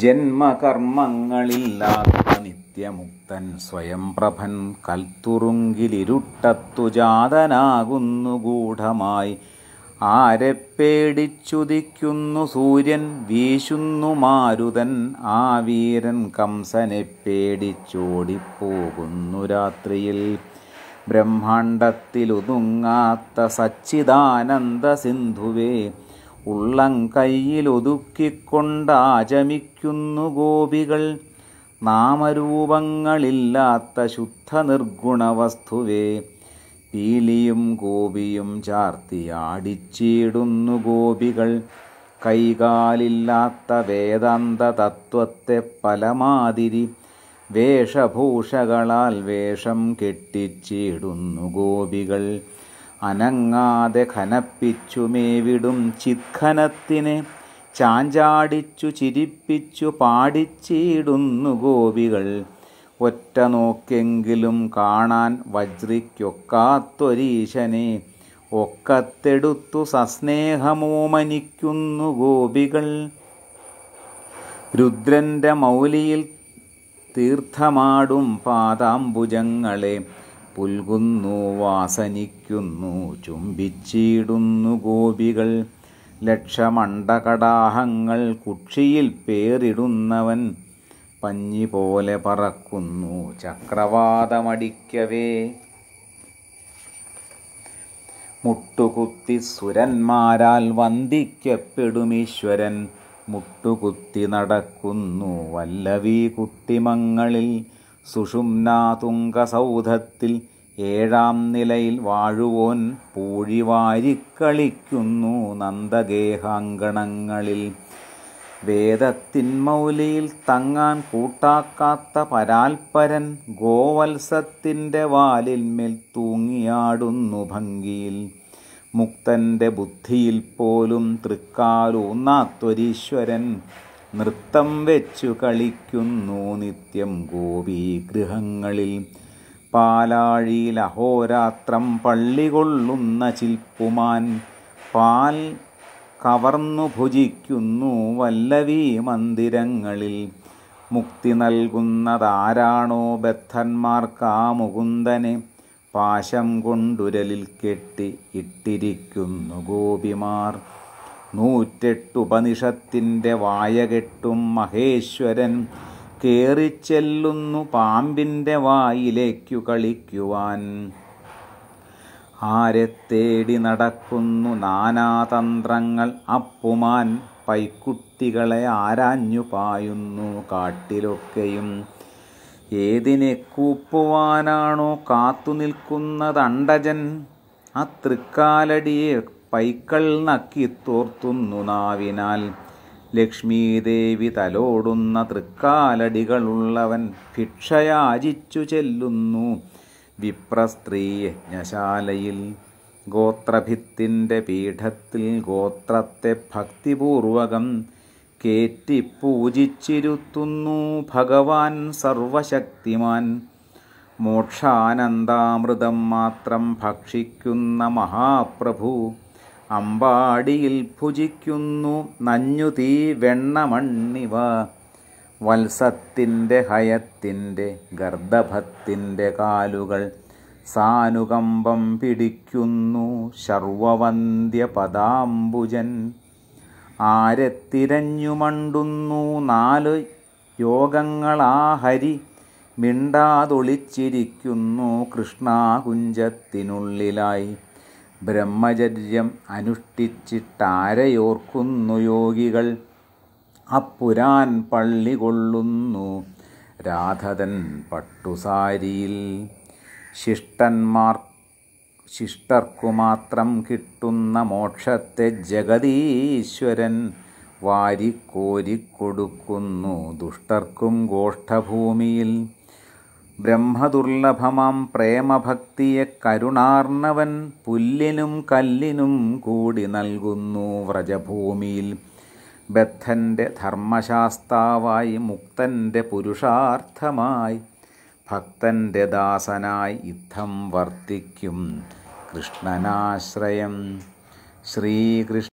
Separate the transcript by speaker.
Speaker 1: ജന്മകർമ്മങ്ങളില്ലാത്ത നിത്യമുക്തൻ സ്വയം പ്രഭൻ കൽത്തുറുങ്കിലിരുട്ടത്തു ജാതനാകുന്നു ഗൂഢമായി ആരെ പേടിച്ചുദിക്കുന്നു സൂര്യൻ വീശുന്നു മാരുതൻ ആ വീരൻ കംസനെ പേടിച്ചോടിപ്പോകുന്നു രാത്രിയിൽ ബ്രഹ്മാണ്ടത്തിലൊതുങ്ങാത്ത സച്ചിദാനന്ദ സിന്ധുവേ ഉള്ളം കയ്യിലൊതുക്കിക്കൊണ്ടാചമിക്കുന്നു ഗോപികൾ നാമരൂപങ്ങളില്ലാത്ത ശുദ്ധ നിർഗുണ വസ്തുവേ പീലിയും ഗോപിയും ചാർത്തിയാടിച്ചിടുന്നു ഗോപികൾ കൈകാലില്ലാത്ത വേദാന്ത തത്വത്തെ പലമാതിരി വേഷഭൂഷകളാൽ വേഷം കെട്ടിച്ചിടുന്നു ഗോപികൾ അനങ്ങാതെ ഖനപ്പിച്ചു മേവിടും ചിത്ഖനത്തിനെ ചാഞ്ചാടിച്ചു ചിരിപ്പിച്ചു പാടിച്ചിടുന്നു ഗോപികൾ ഒറ്റ നോക്കെങ്കിലും കാണാൻ വജ്രിക്കൊക്കാത്തൊരീശനെ ഒക്കത്തെടുത്തു സസ്നേഹമോമനിക്കുന്നു ഗോപികൾ രുദ്രൻ്റെ മൗലിയിൽ തീർത്ഥമാടും പാതാംബുജങ്ങളെ പുൽകുന്നു വാസനിക്കുന്നു ചുംബിച്ചിടുന്നു ഗോപികൾ ലക്ഷമണ്ഡകടാഹങ്ങൾ കുക്ഷിയിൽ പേറിടുന്നവൻ പഞ്ഞി പോലെ പറക്കുന്നു ചക്രവാതമടിക്കവേ മുട്ടുകുത്തി സുരന്മാരാൽ വന്ദിക്കപ്പെടുമീശ്വരൻ മുട്ടുകുത്തി നടക്കുന്നു വല്ലവീ കുട്ടിമങ്ങളിൽ സുഷുംനാതുങ്കസൗധത്തിൽ ഏഴാം നിലയിൽ വാഴുവോൻ പൂഴിവാരിക്കളിക്കുന്നു നന്ദഗേഹാങ്കണങ്ങളിൽ വേദത്തിൻ മൗലിയിൽ തങ്ങാൻ കൂട്ടാക്കാത്ത പരാൽപരൻ ഗോവത്സത്തിൻ്റെ വാലിന്മേൽ തൂങ്ങിയാടുന്നു ഭംഗിയിൽ മുക്തൻ്റെ ബുദ്ധിയിൽ പോലും തൃക്കാലൂന്നാത്തൊരീശ്വരൻ നൃത്തം വെച്ചു കളിക്കുന്നു നിത്യം ഗോപി ഗൃഹങ്ങളിൽ പാലാഴിയിൽ അഹോരാത്രം പള്ളി കൊള്ളുന്ന ചിൽപ്പുമാൻ പാൽ കവർന്നു ഭുജിക്കുന്നു വല്ലവീ മന്ദിരങ്ങളിൽ മുക്തി നൽകുന്നതാരാണോ ബദ്ധന്മാർക്ക് മുകുന്ദനെ പാശം കൊണ്ടുരലിൽ കെട്ടി ഇട്ടിരിക്കുന്നു ഗോപിമാർ നൂറ്റെട്ടുപനിഷത്തിൻ്റെ വായകെട്ടും മഹേശ്വരൻ കേറിച്ചെല്ലുന്നു പാമ്പിൻ്റെ വായിലേക്കു കളിക്കുവാൻ ആരെ തേടി നടക്കുന്നു നാനാതന്ത്രങ്ങൾ അപ്പുമാൻ പൈക്കുട്ടികളെ ആരാഞ്ഞു പായുന്നു കാട്ടിലൊക്കെയും ഏതിനെ കൂപ്പുവാനാണോ കാത്തുനിൽക്കുന്നത് അണ്ടജൻ ആ തൃക്കാലടിയെ പൈക്കൾ നക്കിത്തോർത്തുന്നു നാവിനാൽ ലക്ഷ്മീദേവി തലോടുന്ന തൃക്കാലടികളുള്ളവൻ ഭിക്ഷയാചിച്ചു ചെല്ലുന്നു വിപ്രസ്ത്രീ യജ്ഞശാലയിൽ ഗോത്രഭിത്തിൻ്റെ പീഠത്തിൽ ഗോത്രത്തെ ഭക്തിപൂർവകം കേറ്റി പൂജിച്ചിരുത്തുന്നു ഭഗവാൻ സർവശക്തിമാൻ മോക്ഷാനന്ദാമൃതം മാത്രം ഭക്ഷിക്കുന്ന മഹാപ്രഭു അമ്പാടിയിൽ ഭുജിക്കുന്നു നഞ്ഞു തീ വെണ്ണമണ്ണിവ വത്സത്തിൻ്റെ ഹയത്തിൻ്റെ ഗർദഭത്തിൻ്റെ കാലുകൾ സാനുകമ്പം പിടിക്കുന്നു ശർവവന്ധ്യ പദാംബുജൻ ആരെ മണ്ടുന്നു നാല് യോഗങ്ങളാ ഹരി മിണ്ടാതൊളിച്ചിരിക്കുന്നു കൃഷ്ണാകുഞ്ചത്തിനുള്ളിലായി ബ്രഹ്മചര്യം അനുഷ്ഠിച്ചിട്ടാരയോർക്കുന്നു യോഗികൾ അപ്പുരാൻ പള്ളി കൊള്ളുന്നു രാധതൻ പട്ടുസാരിയിൽ ശിഷ്ടന്മാർ ശിഷ്ടർക്കു മാത്രം കിട്ടുന്ന മോക്ഷത്തെ ജഗതീശ്വരൻ വാരിക്കോരിക്കൊടുക്കുന്നു ദുഷ്ടർക്കും ഗോഷ്ഠഭൂമിയിൽ ബ്രഹ്മദുർലഭമാം പ്രേമഭക്തിയെ കരുണാർണവൻ പുല്ലിനും കല്ലിനും കൂടി നൽകുന്നു വ്രജഭൂമിയിൽ ബദ്ധൻ്റെ ധർമ്മശാസ്താവായി മുക്തൻ്റെ പുരുഷാർത്ഥമായി ഭക്തൻ്റെ ദാസനായി യുദ്ധം വർത്തിക്കും കൃഷ്ണനാശ്രയം ശ്രീകൃഷ്ണ